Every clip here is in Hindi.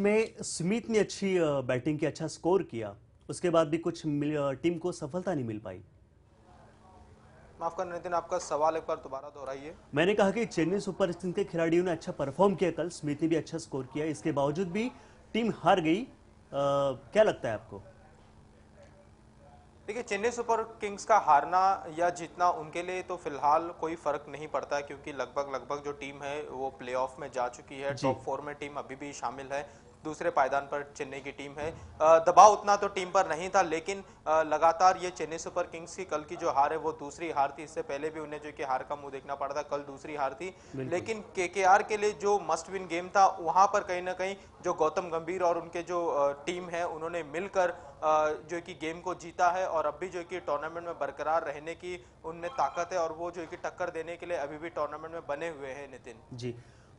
में सुमित ने अच्छी बैटिंग की अच्छा स्कोर किया उसके बाद भी कुछ टीम को सफलता नहीं मिल पाई माफ करना नितिन आपका सवाल एक बार दोबारा दोहराइए मैंने कहा कि चेन्नई सुपर किंग्स के खिलाड़ियों ने अच्छा परफॉर्म किया कल स्मिथ ने भी अच्छा स्कोर किया इसके बावजूद भी टीम हार गई आ, क्या लगता है आपको देखिए चेन्नई सुपर किंग्स का हारना या जीतना उनके लिए तो फिलहाल कोई फर्क नहीं पड़ता क्योंकि लगभग लगभग जो टीम है वो प्लेऑफ में जा चुकी है टॉप फोर में टीम अभी भी शामिल है दूसरे पायदान पर चेन्नई की टीम है दबाव उतना तो टीम पर नहीं था लेकिन लगातार ये चेन्नई सुपर किंग्स की कल की जो हार है वो दूसरी हार थी इससे पहले भी उन्हें जो कि हार का मुंह देखना पड़ा था कल दूसरी हार थी लेकिन के के लिए जो मस्ट विन गेम था वहां पर कहीं ना कहीं जो गौतम गंभीर और उनके जो टीम है उन्होंने मिलकर जो कि गेम को जीता है और अब भी जो कि टूर्नामेंट में बरकरार रहने की उनमें ताकत है और वो जो कि टक्कर देने के लिए अभी भी टूर्नामेंट में बने हुए हैं नितिन जी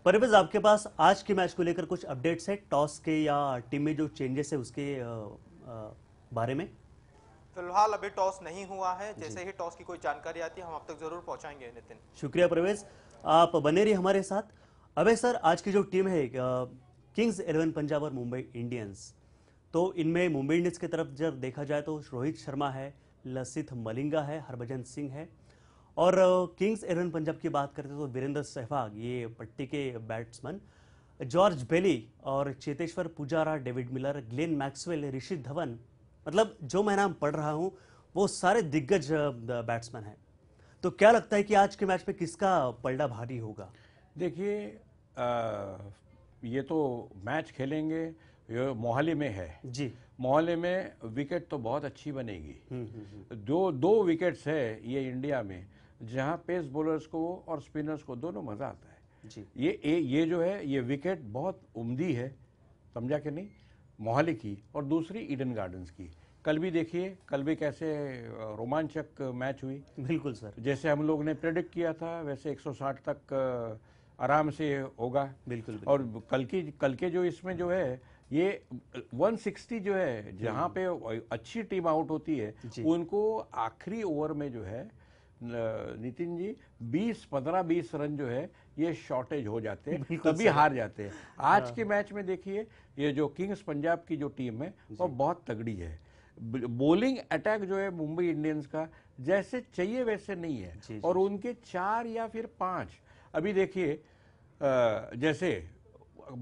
परवेज आपके पास आज के मैच को लेकर कुछ अपडेट्स है टॉस के या टीम में जो चेंजेस है उसके बारे में फिलहाल अभी टॉस नहीं हुआ है जैसे ही टॉस की कोई जानकारी आती है हम आप तक जरूर पहुंचाएंगे नितिन शुक्रिया परवेज आप बने रहिए हमारे साथ अबे सर आज की जो टीम है किंग्स इलेवन पंजाब और मुंबई इंडियंस तो इनमें मुंबई इंडियंस की तरफ जब देखा जाए तो रोहित शर्मा है लसित मलिंगा है हरभजन सिंह है और किंग्स एलेवन पंजाब की बात करते तो वीरेंद्र सहवाग ये पट्टी के बैट्समैन जॉर्ज बेली और Cheteshwar Pujara David Miller Glenn Maxwell Rishi Dhawan मतलब जो मैं नाम पढ़ रहा हूँ वो सारे दिग्गज बैट्समैन हैं तो क्या लगता है कि आज के मैच में किसका पलड़ा भारी होगा देखिए ये तो मैच खेलेंगे ये मोहाली में है जी मोहाली में विकेट तो बहुत अच्छी बनेगी हुँ, हम्म, हुँ, हम्म, हम्म। दो दो विकेट्स है ये इंडिया में जहां पेस बोलर्स को और स्पिनर्स को दोनों मज़ा आता है जी ये ए, ये जो है ये विकेट बहुत उमदी है समझा कि नहीं मोहाली की और दूसरी ईडन गार्डन्स की कल भी देखिए कल भी कैसे रोमांचक मैच हुई बिल्कुल सर जैसे हम लोग ने प्रेडिक्ट किया था वैसे 160 तक आराम से होगा बिल्कुल, बिल्कुल और कल की कल के जो इसमें जो है ये 160 जो है जहाँ हम्म। पे अच्छी टीम आउट होती है उनको आखिरी ओवर में जो है नितिन जी 20 15 20 रन जो है ये शॉर्टेज हो जाते हैं तभी हार जाते हैं आज हाँ। के मैच में देखिए ये जो किंग्स पंजाब की जो टीम है वो बहुत तगड़ी है बॉलिंग अटैक जो है मुंबई इंडियंस का जैसे चाहिए वैसे नहीं है जी, जी, और उनके चार या फिर पांच अभी देखिए जैसे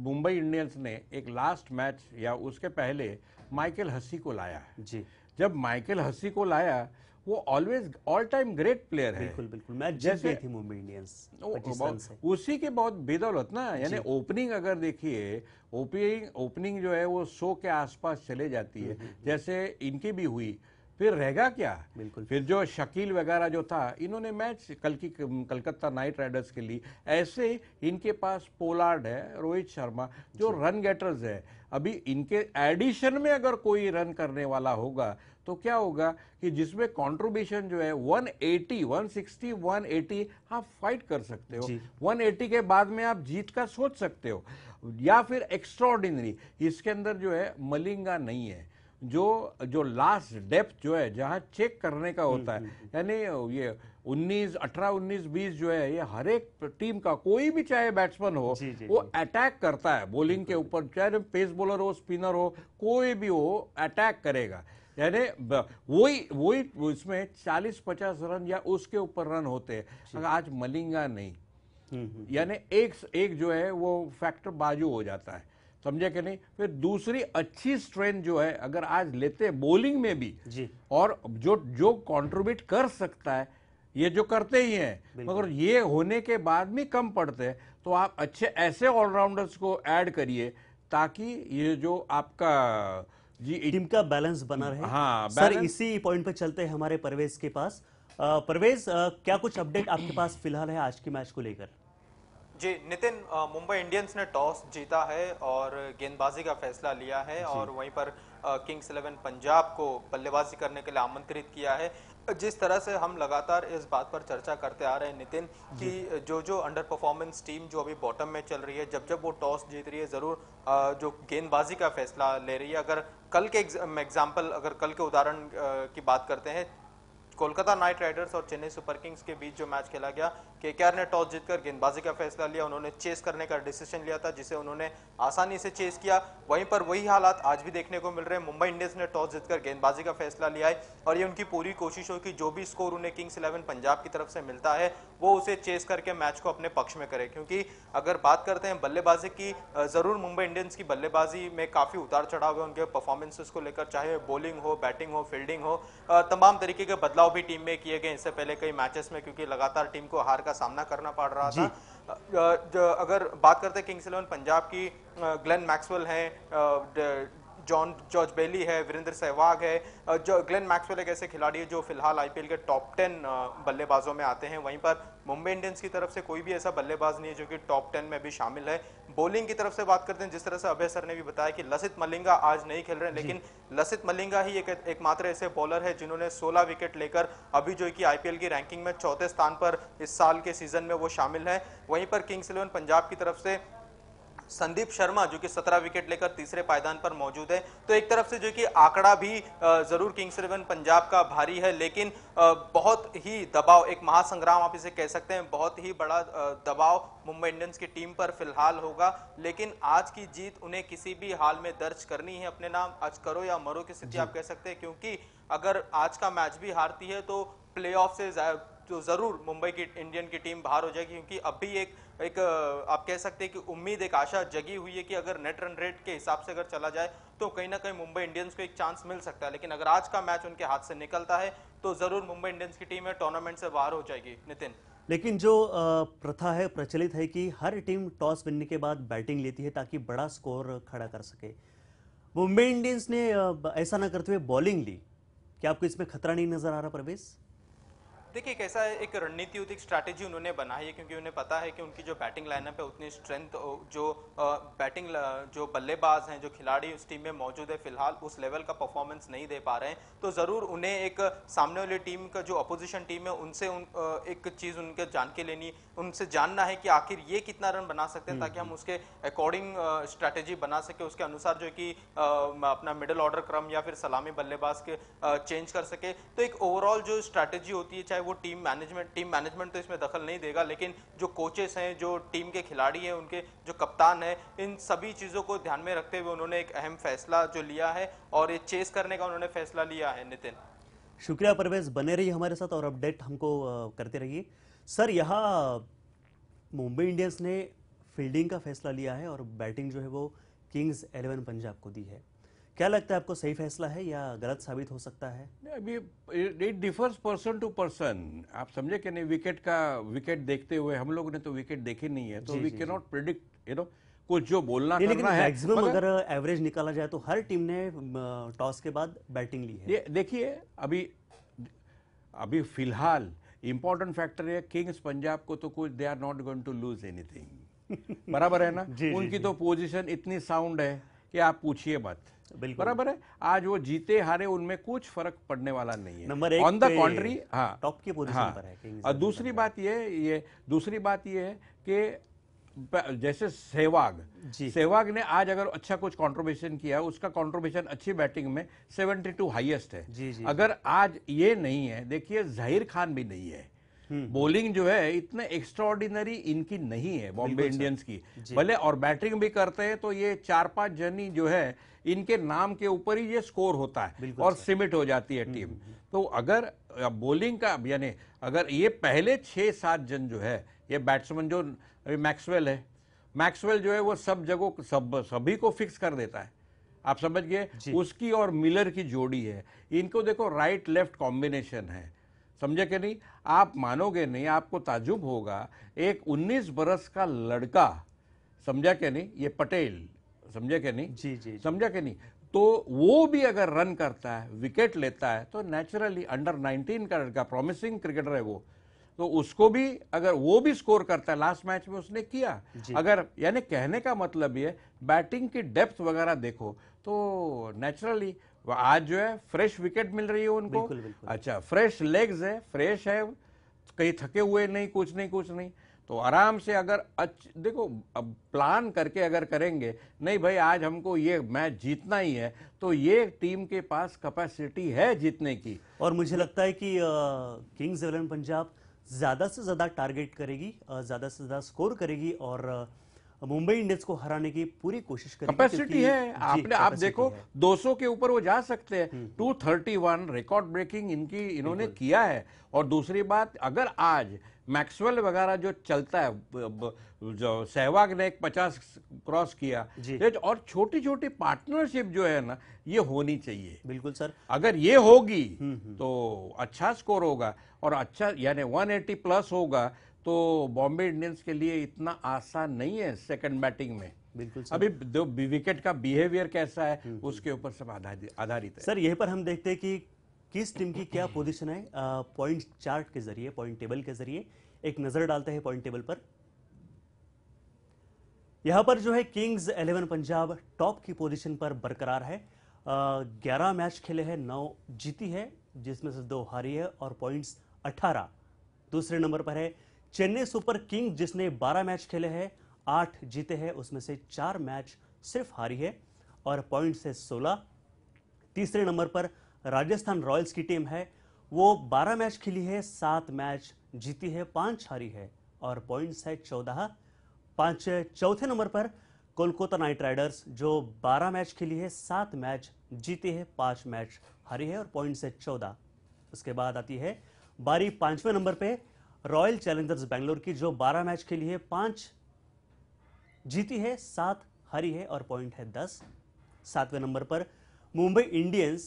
मुंबई इंडियंस ने एक लास्ट मैच या उसके पहले माइकल हसी को लाया जी जब माइकल हसी को लाया वो always all time great player है बिल्कुल बिल्कुल मैच जैसे गई थी मुंबई इंडियंस उसी के बहुत बेदौलत ना यानी ओपनिंग अगर देखिए ओपनिंग ओपनिंग जो है वो सो के आसपास चले जाती है हम्म, हम्म, जैसे हम्म। इनकी भी हुई फिर रहेगा क्या बिल्कुल फिर जो शकील वगैरह जो था इन्होंने मैच कल की कलकत्ता नाइट राइडर्स के लिए ऐसे इनके पास पोलार्ड है रोहित शर्मा जो रन गेटर्स है अभी इनके एडिशन में अगर कोई रन करने वाला होगा तो क्या होगा कि जिसमें कंट्रीब्यूशन जो है 180, 160, 180 आप फाइट कर सकते हो 180 के बाद में आप जीत का सोच सकते हो या फिर एक्स्ट्रॉर्डिनरी इसके अंदर जो है मलिंगा नहीं है जो जो लास्ट डेप्थ जो है जहां चेक करने का होता है हम्म, हम्म, हम्म। यानी ये उन्नीस अठारह उन्नीस बीस जो है ये हर एक टीम का कोई भी चाहे बैट्समैन हो जी, जी, वो अटैक करता है बॉलिंग के ऊपर चाहे पेस बॉलर हो स्पिनर हो कोई भी हो अटैक करेगा यानी वही वही उसमें चालीस पचास रन या उसके ऊपर रन होते हैं आज मलिंगा नहीं हम्म, हम्म, हम्म। यानी एक एक जो है वो फैक्टर बाजू हो जाता है समझे कि नहीं फिर दूसरी अच्छी स्ट्रेंथ जो है अगर आज लेते बॉलिंग में भी जी। और जो जो कंट्रीब्यूट कर सकता है ये जो करते ही हैं मगर ये होने के बाद भी कम पड़ते हैं तो आप अच्छे ऐसे ऑलराउंडर्स को ऐड करिए ताकि ये जो आपका जी टीम का बैलेंस बना रहे हाँ सर इसी पॉइंट पर चलते हैं हमारे परवेज के पास परवेज क्या कुछ अपडेट आपके पास फिलहाल है आज के मैच को लेकर जी नितिन मुंबई इंडियंस ने टॉस जीता है और गेंदबाजी का फैसला लिया है और वहीं पर किंग्स इलेवन पंजाब को बल्लेबाजी करने के लिए आमंत्रित किया है जिस तरह से हम लगातार इस बात पर चर्चा करते आ रहे हैं नितिन कि जो जो अंडर परफॉर्मेंस टीम जो अभी बॉटम में चल रही है जब जब वो टॉस जीत रही है ज़रूर जो गेंदबाजी का फैसला ले रही है अगर कल के एग्जाम्पल अगर कल के उदाहरण की बात करते हैं कोलकाता नाइट राइडर्स और चेन्नई सुपर किंग्स के बीच जो मैच खेला गया केकेआर ने टॉस जीतकर गेंदबाजी का फैसला लिया उन्होंने चेस करने का डिसीजन लिया था जिसे उन्होंने आसानी से चेस किया वहीं पर वही हालात आज भी देखने को मिल रहे हैं मुंबई इंडियंस ने टॉस जीतकर गेंदबाजी का फैसला लिया है और ये उनकी पूरी कोशिश हो कि जो भी स्कोर उन्हें किंग्स इलेवन पंजाब की तरफ से मिलता है वो उसे चेस करके मैच को अपने पक्ष में करे क्योंकि अगर बात करते हैं बल्लेबाजी की जरूर मुंबई इंडियंस की बल्लेबाजी में काफी उतार चढ़ाव है उनके परफॉर्मेंसेस को लेकर चाहे बॉलिंग हो बैटिंग हो फील्डिंग हो तमाम तरीके के बदलाव भी टीम में किए गए इससे पहले कई मैचेस में क्योंकि लगातार टीम को हार का सामना करना पड़ रहा था अगर बात करते किंग्स इलेवन पंजाब की ग्लेन मैक्सवेल हैं जॉन जॉर्ज बेली है वीरेंद्र सहवाग है जो ग्लेन मैक्सवेल एक ऐसे खिलाड़ी है जो फिलहाल आईपीएल के टॉप टेन बल्लेबाजों में आते हैं वहीं पर मुंबई इंडियंस की तरफ से कोई भी ऐसा बल्लेबाज नहीं है जो कि टॉप टेन में भी शामिल है बॉलिंग की तरफ से बात करते हैं जिस तरह से अभय सर ने भी बताया कि लसित मलिंगा आज नहीं खेल रहे हैं लेकिन लसित मलिंगा ही एक एकमात्र ऐसे बॉलर है जिन्होंने 16 विकेट लेकर अभी जो कि आईपीएल की रैंकिंग में चौथे स्थान पर इस साल के सीजन में वो शामिल है वहीं पर किंग्स इलेवन पंजाब की तरफ से संदीप शर्मा जो कि 17 विकेट लेकर तीसरे पायदान पर मौजूद है तो एक तरफ से जो कि आंकड़ा भी जरूर किंग्स इलेवन पंजाब का भारी है लेकिन बहुत ही दबाव एक महासंग्राम आप इसे कह सकते हैं बहुत ही बड़ा दबाव मुंबई इंडियंस की टीम पर फिलहाल होगा लेकिन आज की जीत उन्हें किसी भी हाल में दर्ज करनी है अपने नाम आज करो या मरो की स्थिति आप कह सकते हैं क्योंकि अगर आज का मैच भी हारती है तो प्ले से तो जरूर मुंबई की इंडियन की टीम बाहर हो जाएगी क्योंकि अभी एक एक आप कह सकते हैं कि उम्मीद एक आशा जगी हुई है कि अगर नेट रन रेट के हिसाब से अगर चला जाए तो कहीं ना कहीं मुंबई इंडियंस को एक चांस मिल सकता है लेकिन अगर आज का मैच उनके हाथ से निकलता है तो जरूर मुंबई इंडियंस की टीम है टूर्नामेंट से बाहर हो जाएगी नितिन लेकिन जो प्रथा है प्रचलित है कि हर टीम टॉस बनने के बाद बैटिंग लेती है ताकि बड़ा स्कोर खड़ा कर सके मुंबई इंडियंस ने ऐसा ना करते हुए बॉलिंग ली क्या आपको इसमें खतरा नहीं नजर आ रहा प्रवेश देखिए कैसा एक रणनीति एक स्ट्रैटेजी उन्होंने बनाई है क्योंकि उन्हें पता है कि उनकी जो बैटिंग लाइनअप है उतनी स्ट्रेंथ जो बैटिंग जो बल्लेबाज हैं जो खिलाड़ी उस टीम में मौजूद है फिलहाल उस लेवल का परफॉर्मेंस नहीं दे पा रहे हैं तो ज़रूर उन्हें एक सामने वाली टीम का जो अपोजिशन टीम है उनसे उन एक चीज़ उनके जान के लेनी उनसे जानना है कि आखिर ये कितना रन बना सकते हैं हम्म, ताकि हम हम्म। उसके अकॉर्डिंग स्ट्रैटेजी बना सके उसके अनुसार जो कि अपना मिडल ऑर्डर क्रम या फिर सलामी बल्लेबाज के चेंज कर सके तो एक ओवरऑल जो स्ट्रैटेजी होती है चाहे है वो टीम मैनेजमेंट टीम मैनेजमेंट तो इसमें दखल नहीं देगा लेकिन जो कोचेस हैं जो टीम के खिलाड़ी हैं उनके जो कप्तान हैं इन सभी चीज़ों को ध्यान में रखते हुए उन्होंने एक अहम फैसला जो लिया है और ये चेस करने का उन्होंने फैसला लिया है नितिन शुक्रिया परवेज बने रहिए हमारे साथ और अपडेट हमको करते रहिए सर यहाँ मुंबई इंडियंस ने फील्डिंग का फैसला लिया है और बैटिंग जो है वो किंग्स एलेवन पंजाब को दी है क्या लगता है आपको सही फैसला है या गलत साबित हो सकता है अभी it differs person to person आप समझे कि नहीं विकेट का विकेट देखते हुए हम लोगों ने तो विकेट देखे नहीं है तो we can not predict you know कुछ जो बोलना करना लेकिन है मैक्सिमम अगर एवरेज निकाला जाए तो हर टीम ने टॉस के बाद बैटिंग ली है देखिए अभी अभी फिलहाल इंपॉर्टेंट फैक्टर है किंग्स पंजाब को तो कुछ they are not going to lose anything बराबर है ना जी, उनकी जी, तो पोजीशन इतनी साउंड है कि आप पूछिए मत बराबर है आज वो जीते हारे उनमें कुछ फर्क पड़ने वाला नहीं है नंबर ऑन द कॉन्ट्री हाँ टॉप की पोजीशन हाँ, पर है और दूसरी बात ये ये दूसरी बात ये है कि जैसे सहवाग सहवाग ने आज अगर अच्छा कुछ कॉन्ट्रोब्यूशन किया उसका कॉन्ट्रोब्यूशन अच्छी बैटिंग में 72 हाईएस्ट है जी, जी, अगर आज ये नहीं है देखिए जहीर खान भी नहीं है बॉलिंग हम्म। जो है इतने एक्स्ट्रॉर्डिनरी इनकी नहीं है बॉम्बे इंडियंस की भले और बैटिंग भी करते हैं तो ये चार पांच जनी जो है इनके नाम के ऊपर ही ये स्कोर होता है और सिमिट हो जाती है टीम हम्म, हम्म। तो अगर बॉलिंग का यानी अगर ये पहले छः सात जन जो है ये बैट्समैन जो मैक्सवेल है मैक्सवेल जो है वो सब जगह सब सभी को फिक्स कर देता है आप समझ गए उसकी और मिलर की जोड़ी है इनको देखो राइट लेफ्ट कॉम्बिनेशन है समझे कि नहीं आप मानोगे नहीं आपको ताजुब होगा एक 19 बरस का लड़का समझा कि नहीं ये पटेल समझे कि नहीं जी जी, जी। समझा कि नहीं तो वो भी अगर रन करता है विकेट लेता है तो नेचुरली अंडर 19 का लड़का प्रॉमिसिंग क्रिकेटर है वो तो उसको भी अगर वो भी स्कोर करता है लास्ट मैच में उसने किया अगर यानी कहने का मतलब ये बैटिंग की डेप्थ वगैरह देखो तो नेचुरली वो आज जो है फ्रेश विकेट मिल रही है उनको बिल्कुल, बिल्कुल। अच्छा फ्रेश लेग्स है फ्रेश है कहीं थके हुए नहीं कुछ नहीं कुछ नहीं तो आराम से अगर अच्छ देखो अब प्लान करके अगर करेंगे नहीं भाई आज हमको ये मैच जीतना ही है तो ये टीम के पास कैपेसिटी है जीतने की और मुझे लगता है कि किंग्स इलेवन पंजाब ज़्यादा से ज़्यादा टारगेट करेगी ज़्यादा से ज़्यादा स्कोर करेगी और मुंबई इंडियंस को हराने की पूरी कोशिश कर कैपेसिटी है आपने आप देखो 200 के ऊपर वो जा सकते हैं 231 रिकॉर्ड ब्रेकिंग इनकी इन्होंने किया है और दूसरी बात अगर आज मैक्सवेल वगैरह जो चलता है जो सहवाग ने एक पचास क्रॉस किया तो और छोटी छोटी पार्टनरशिप जो है ना ये होनी चाहिए बिल्कुल सर अगर ये होगी हम्म, हम्म। तो अच्छा स्कोर होगा और अच्छा यानी 180 प्लस होगा तो बॉम्बे इंडियंस के लिए इतना आसान नहीं है सेकंड बैटिंग में बिल्कुल अभी जो विकेट का बिहेवियर कैसा है हम्म, हम्म। उसके ऊपर सब आधारित है सर यहीं पर हम देखते हैं कि किस टीम की क्या पोजीशन है पॉइंट चार्ट के जरिए पॉइंट टेबल के जरिए एक नजर डालते हैं पॉइंट टेबल पर यहां पर जो है किंग्स इलेवन पंजाब टॉप की पोजीशन पर बरकरार है ग्यारह मैच खेले हैं नौ जीती है जिसमें से दो हारी है और पॉइंट्स अठारह दूसरे नंबर पर है चेन्नई सुपर किंग जिसने 12 मैच खेले हैं आठ जीते हैं उसमें से चार मैच सिर्फ हारी है और पॉइंट से 16 तीसरे नंबर पर राजस्थान रॉयल्स की टीम है वो 12 मैच खेली है सात मैच जीती है पांच हारी है और पॉइंट्स है चौदह पांच चौथे नंबर पर कोलकाता नाइट राइडर्स जो 12 मैच खेली है सात मैच जीती है पांच मैच हारी है और पॉइंट है चौदह उसके बाद आती है बारी पांचवें नंबर पर रॉयल चैलेंजर्स बैंगलोर की जो 12 मैच खेली है पांच जीती है सात हरी है और पॉइंट है दस सातवें नंबर पर मुंबई इंडियंस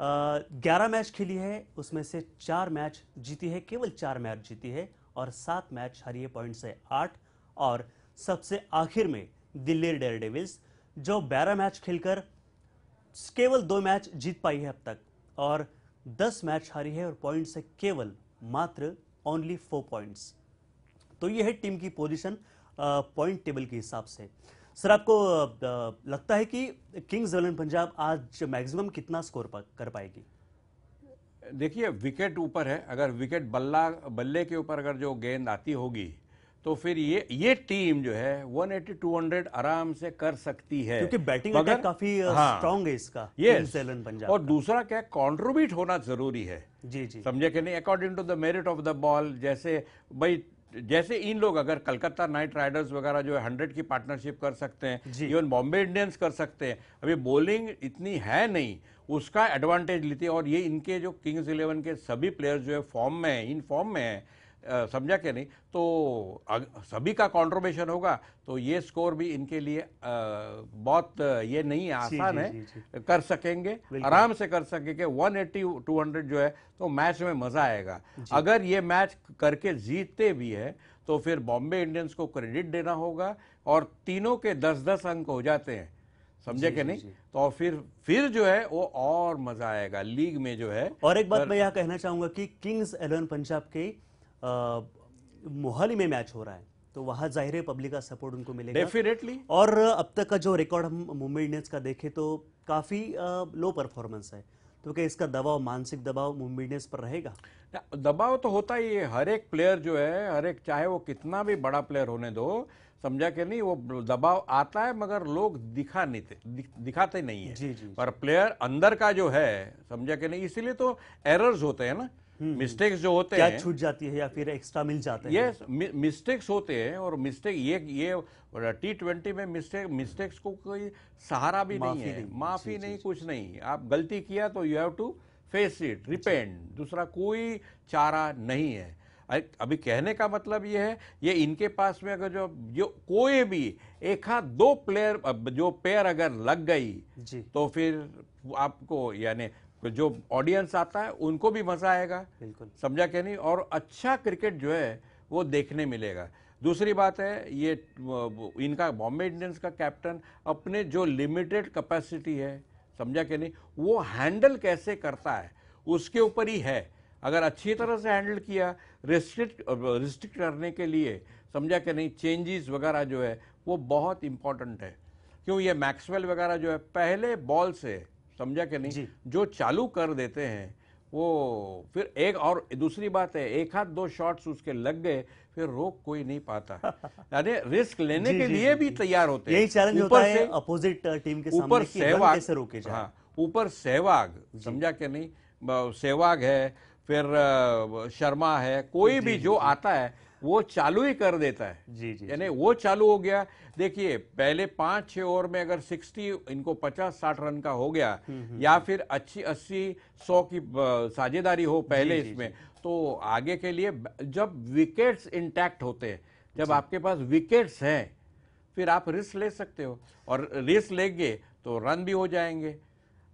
ग्यारह मैच खेली है उसमें से चार मैच जीती है केवल चार मैच जीती है और सात मैच हरी है पॉइंट से आठ और सबसे आखिर में दिल्ली डेयर डेविल्स जो बारह मैच खेलकर केवल दो मैच जीत पाई है अब तक और दस मैच हारी है और पॉइंट से केवल मात्र ओनली फोर पॉइंट्स तो ये है टीम की पोजीशन पॉइंट टेबल के हिसाब से सर आपको लगता है कि किंग्स इलेवन पंजाब आज मैक्सिमम कितना स्कोर कर पाएगी देखिए विकेट ऊपर है अगर विकेट बल्ला बल्ले के ऊपर अगर जो गेंद आती होगी तो फिर ये ये टीम जो है 180 200 आराम से कर सकती है क्योंकि बैटिंग अगर काफी स्ट्रांग हाँ। है इसका यस पंजाब और दूसरा क्या कॉन्ट्रीब्यूट होना जरूरी है जी जी समझे कि नहीं according to the merit of the ball जैसे भाई जैसे इन लोग अगर कलकत्ता नाइट राइडर्स वगैरह जो है हंड्रेड की पार्टनरशिप कर सकते हैं इवन बॉम्बे इंडियंस कर सकते हैं अभी बॉलिंग इतनी है नहीं उसका एडवांटेज लेते है और ये इनके जो किंग्स इलेवन के सभी प्लेयर्स जो है फॉर्म में है इन फॉर्म में है समझा क्या नहीं तो सभी का कॉन्ट्रोबेशन होगा तो ये स्कोर भी इनके लिए आ, बहुत ये नहीं है आसान जी, है जी, जी, कर सकेंगे आराम से कर सकेंगे 180 200 जो है तो मैच में मज़ा आएगा अगर ये मैच करके जीतते भी है तो फिर बॉम्बे इंडियंस को क्रेडिट देना होगा और तीनों के दस दस अंक हो जाते हैं समझे कि नहीं तो फिर फिर जो है वो और मजा आएगा लीग में जो है और एक बात मैं यह कहना चाहूंगा कि किंग्स एलेवन पंजाब के मोहाली में मैच हो रहा है तो वहाँ जाहिर है पब्लिक का सपोर्ट उनको मिलेगा डेफिनेटली और अब तक का जो रिकॉर्ड हम मुंबई इंडियंस का देखें तो काफ़ी लो परफॉर्मेंस है तो क्या इसका दबाव मानसिक दबाव मुंबई इंडियंस पर रहेगा दबाव तो होता ही है हर एक प्लेयर जो है हर एक चाहे वो कितना भी बड़ा प्लेयर होने दो समझा के नहीं वो दबाव आता है मगर लोग दिखा नहीं थे दि, दिखाते नहीं है जी जी पर प्लेयर अंदर का जो है समझा के नहीं इसीलिए तो एरर्स होते हैं ना मिस्टेक्स हम्म, हम्म। जो होते क्या हैं छूट जाती है या फिर एक्स्ट्रा मिल जाते हैं यस मिस्टेक्स होते हैं और मिस्टेक ये ये टी ट्वेंटी में मिस्टेक मिस्टेक्स को कोई सहारा भी नहीं है माफी नहीं कुछ नहीं आप गलती किया तो you have to face it repent दूसरा कोई चारा नहीं है अभी कहने का मतलब ये है ये इनके पास में अगर जो जो कोई भी एक हाथ दो प्लेयर जो पेयर अगर लग गई तो फिर आपको यानी जो ऑडियंस आता है उनको भी मजा आएगा बिल्कुल समझा क्या नहीं और अच्छा क्रिकेट जो है वो देखने मिलेगा दूसरी बात है ये इनका बॉम्बे इंडियंस का कैप्टन अपने जो लिमिटेड कैपेसिटी है समझा क्या नहीं वो हैंडल कैसे करता है उसके ऊपर ही है अगर अच्छी तरह से हैंडल किया रिस्ट्रिक्ट रिस्ट्रिक्ट करने के लिए समझा क्या नहीं चेंजेस वगैरह जो है वो बहुत इम्पॉर्टेंट है क्यों ये मैक्सवेल वगैरह जो है पहले बॉल से समझा कि नहीं जो चालू कर देते हैं वो फिर एक और दूसरी बात है एक हाथ दो शॉट्स उसके लग गए फिर रोक कोई नहीं पाता यानी रिस्क लेने जी, के जी, लिए जी, भी तैयार होते यही चैलेंज होता है अपोजिट टीम uh, के ऊपर सहवाग कैसे रोके हाँ ऊपर सहवाग समझा के नहीं सहवाग है फिर uh, शर्मा है कोई भी जो आता है वो चालू ही कर देता है जी जी यानी वो चालू हो गया देखिए पहले पांच छह ओवर में अगर सिक्सटी इनको पचास साठ रन का हो गया हम्म, हम्म, या हम्म। फिर अच्छी अस्सी सौ की साझेदारी हो पहले जी, इसमें जी, जी. तो आगे के लिए जब विकेट्स इंटैक्ट होते हैं जब आपके पास विकेट्स हैं फिर आप रिस्क ले सकते हो और रिस्क लेंगे तो रन भी हो जाएंगे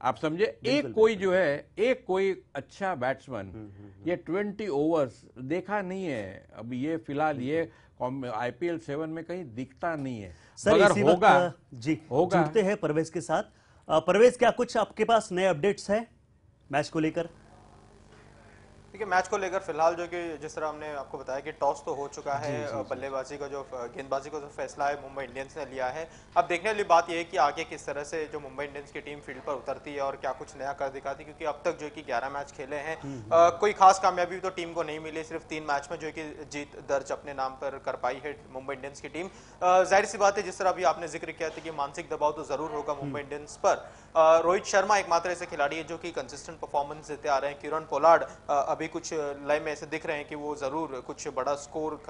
आप समझे एक कोई जो है एक कोई अच्छा बैट्समैन हम्म, हम्म, हम्म। ये ट्वेंटी ओवर्स देखा नहीं है अब ये फिलहाल ये आईपीएल सेवन में कहीं दिखता नहीं है सर अगर होगा जी होगा हैं परवेज के साथ परवेज क्या कुछ आपके पास नए अपडेट्स है मैच को लेकर देखिए मैच को लेकर फिलहाल जो कि जिस तरह हमने आपको बताया कि टॉस तो हो चुका है बल्लेबाजी का जो गेंदबाजी का जो फैसला है मुंबई इंडियंस ने लिया है अब देखने वाली बात यह है कि आगे किस तरह से जो मुंबई इंडियंस की टीम फील्ड पर उतरती है और क्या कुछ नया कर दिखाती है क्योंकि अब तक जो कि ग्यारह मैच खेले हैं आ, हम्म, हम्म। कोई खास कामयाबी तो टीम को नहीं मिली सिर्फ तीन मैच में जो कि जीत दर्ज अपने नाम पर कर पाई है मुंबई इंडियंस की टीम जाहिर सी बात है जिस तरह अभी आपने जिक्र किया था कि मानसिक दबाव तो जरूर होगा हम्म। मुंबई इंडियंस पर रोहित शर्मा एकमात्र ऐसे खिलाड़ी है जो कि कंसिस्टेंट परफॉर्मेंस देते आ रहे हैं किरण पोलार्ड अभी कुछ लय में ऐसे दिख रहे हैं कि वो ज़रूर कुछ बड़ा स्कोर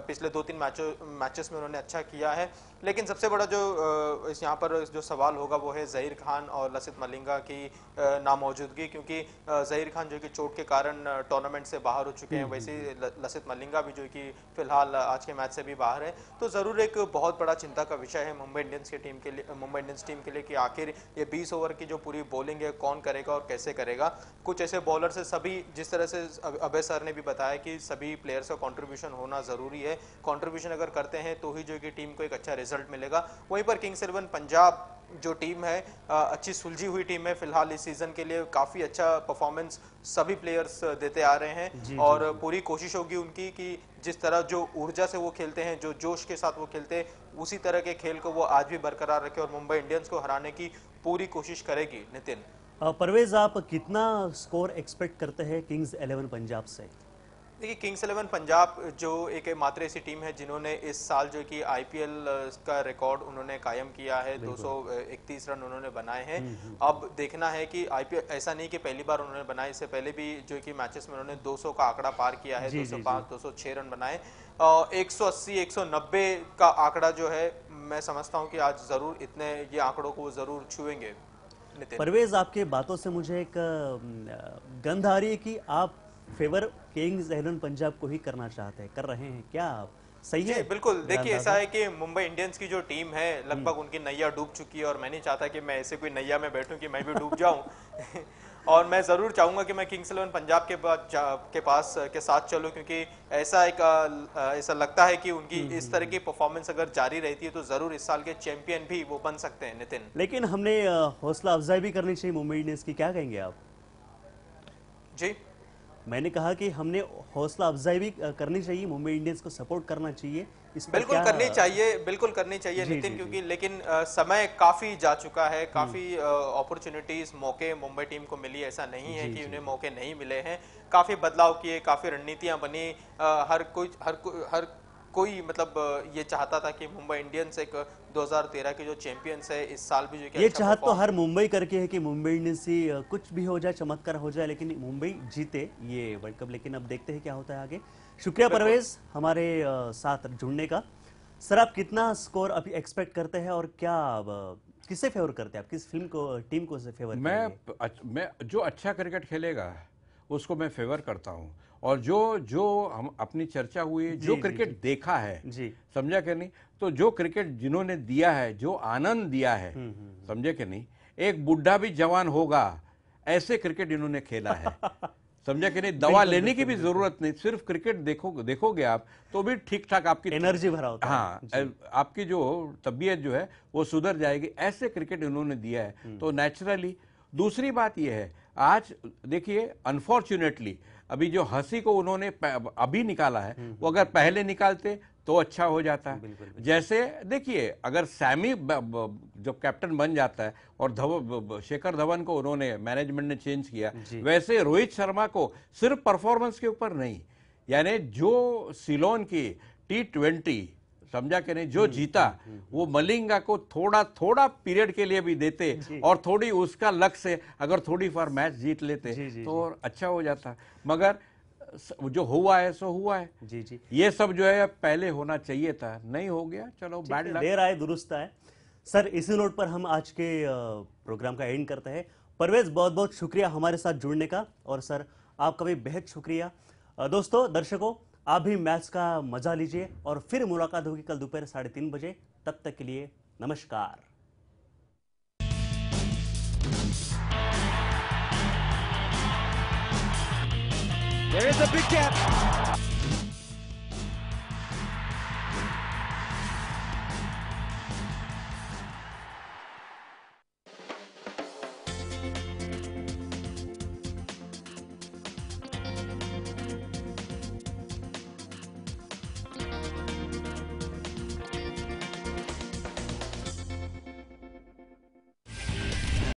पिछले दो तीन मैचों मैचेस में उन्होंने अच्छा किया है लेकिन सबसे बड़ा जो इस यहाँ पर जो सवाल होगा वो है जहीर खान और लसित मलिंगा की नामौजूदगी क्योंकि जहीर खान जो कि चोट के कारण टूर्नामेंट से बाहर हो चुके हैं हम्म, वैसे हम्म, ही हम्म। लसित मलिंगा भी जो कि फिलहाल आज के मैच से भी बाहर है तो ज़रूर एक बहुत बड़ा चिंता का विषय है मुंबई इंडियंस की टीम के लिए मुंबई इंडियंस टीम के लिए कि आखिर ये बीस ओवर की जो पूरी बॉलिंग है कौन करेगा और कैसे करेगा कुछ ऐसे बॉलर से सभी जिस तरह से अभय सर ने भी बताया कि सभी प्लेयर्स का कॉन्ट्रीब्यूशन होना ज़रूरी जरूरी है कॉन्ट्रीब्यूशन अगर करते हैं तो ही जो कि टीम को एक अच्छा रिजल्ट मिलेगा वहीं पर किंग्स इलेवन पंजाब जो टीम है अच्छी सुलझी हुई टीम है फिलहाल इस सीजन के लिए काफी अच्छा परफॉर्मेंस सभी प्लेयर्स देते आ रहे हैं जी, और जी, पूरी कोशिश होगी उनकी कि जिस तरह जो ऊर्जा से वो खेलते हैं जो जोश के साथ वो खेलते हैं उसी तरह के खेल को वो आज भी बरकरार रखे और मुंबई इंडियंस को हराने की पूरी कोशिश करेगी नितिन परवेज आप कितना स्कोर एक्सपेक्ट करते हैं किंग्स इलेवन पंजाब से देखिए किंग्स इलेवन पंजाब जो एक मात्र ऐसी टीम है जिन्होंने इस साल जो कि आईपीएल का रिकॉर्ड उन्होंने कायम किया है 231 रन उन्होंने बनाए हैं हम्म, हम्म। अब देखना है कि आईपीएल ऐसा नहीं कि पहली बार उन्होंने बनाए इससे पहले भी जो कि मैचेस में उन्होंने 200 का आंकड़ा पार किया है 205 206 रन बनाए एक सौ का आंकड़ा जो है मैं समझता हूँ कि आज जरूर इतने ये आंकड़ों को जरूर छुएंगे परवेज आपके बातों से मुझे एक गंध आ रही है कि आप फेवर किंग्स इलेवन पंजाब को ही करना चाहते हैं कर रहे हैं क्या आप सही है बिल्कुल देखिए ऐसा है कि मुंबई इंडियंस की जो टीम है हम्म। लगभग उनकी नैया डूब चुकी है और मैं नहीं चाहता कि मैं ऐसे कोई नैया में बैठूं कि मैं भी डूब जाऊं और मैं ज़रूर चाहूंगा कि मैं किंग्स इलेवन पंजाब के के पास के साथ चलूं क्योंकि ऐसा एक ऐसा लगता है कि उनकी हम्म, इस हम्म, तरह की परफॉर्मेंस अगर जारी रहती है तो ज़रूर इस साल के चैंपियन भी वो बन सकते हैं नितिन लेकिन हमने हौसला अफजाई भी करनी चाहिए मुंबई इंडियंस की क्या कहेंगे आप जी मैंने कहा कि हमने हौसला अफजाई भी करनी चाहिए मुंबई इंडियंस को सपोर्ट करना चाहिए इस बिल्कुल करनी चाहिए बिल्कुल करनी चाहिए नितिन क्योंकि जी। लेकिन आ, समय काफी जा चुका है हम्म। काफी अपॉर्चुनिटीज मौके मुंबई टीम को मिली ऐसा नहीं है कि उन्हें मौके नहीं मिले हैं काफी बदलाव किए काफी रणनीतियां बनी आ, हर कुछ हर हर कोई मतलब ये चाहता था कि मुंबई इंडियंस एक 2013 के जो चैंपियंस है इस साल भी जो ये अच्छा चाहत तो हर मुंबई करके है कि मुंबई इंडियंस ही कुछ भी हो जाए चमत्कार हो जाए लेकिन मुंबई जीते ये वर्ल्ड कप लेकिन अब देखते हैं क्या होता है आगे शुक्रिया परवेज हमारे साथ जुड़ने का सर आप कितना स्कोर अभी एक्सपेक्ट करते हैं और क्या किसे फेवर करते हैं आप किस फिल्म को टीम को फेवर मैं मैं जो अच्छा क्रिकेट खेलेगा उसको मैं फेवर करता हूँ और जो जो हम अपनी चर्चा हुई जो क्रिकेट जी, देखा है समझा कि नहीं तो जो क्रिकेट जिन्होंने दिया है जो आनंद दिया है हम्म, हम्म, हम्म। समझे कि नहीं एक बुढ़ा भी जवान होगा ऐसे क्रिकेट इन्होंने खेला है समझा कि नहीं दवा लेने की भी जरूरत नहीं सिर्फ क्रिकेट देखो देखोगे आप तो भी ठीक ठाक आपकी एनर्जी भरा होता हाँ आपकी जो तबीयत जो है वो सुधर जाएगी ऐसे क्रिकेट इन्होंने दिया है तो नेचुरली दूसरी बात यह है आज देखिए अनफॉर्चुनेटली अभी जो हंसी को उन्होंने अभी निकाला है हम्म, वो हम्म, अगर हम्म। पहले निकालते तो अच्छा हो जाता है जैसे देखिए अगर सैमी जब कैप्टन बन जाता है और धव शेखर धवन को उन्होंने मैनेजमेंट ने चेंज किया वैसे रोहित शर्मा को सिर्फ परफॉर्मेंस के ऊपर नहीं यानी जो सिलोन की टी ट्वेंटी समझा कि नहीं जो हम्म, जीता हम्म, हम्म, वो मलिंगा को थोड़ा थोड़ा पीरियड के लिए भी देते और थोड़ी उसका लक्ष्य अगर थोड़ी फार मैच जीत लेते तो और अच्छा हो जाता मगर जो हुआ है सो हुआ है जी जी ये सब जो है पहले होना चाहिए था नहीं हो गया चलो बैड देर आए दुरुस्त आए सर इसी नोट पर हम आज के प्रोग्राम का एंड करते हैं परवेज बहुत बहुत शुक्रिया हमारे साथ जुड़ने का और सर आपका भी बेहद शुक्रिया दोस्तों दर्शकों आप भी मैच का मजा लीजिए और फिर मुलाकात होगी कल दोपहर साढ़े तीन बजे तब तक के लिए नमस्कार There is a big gap.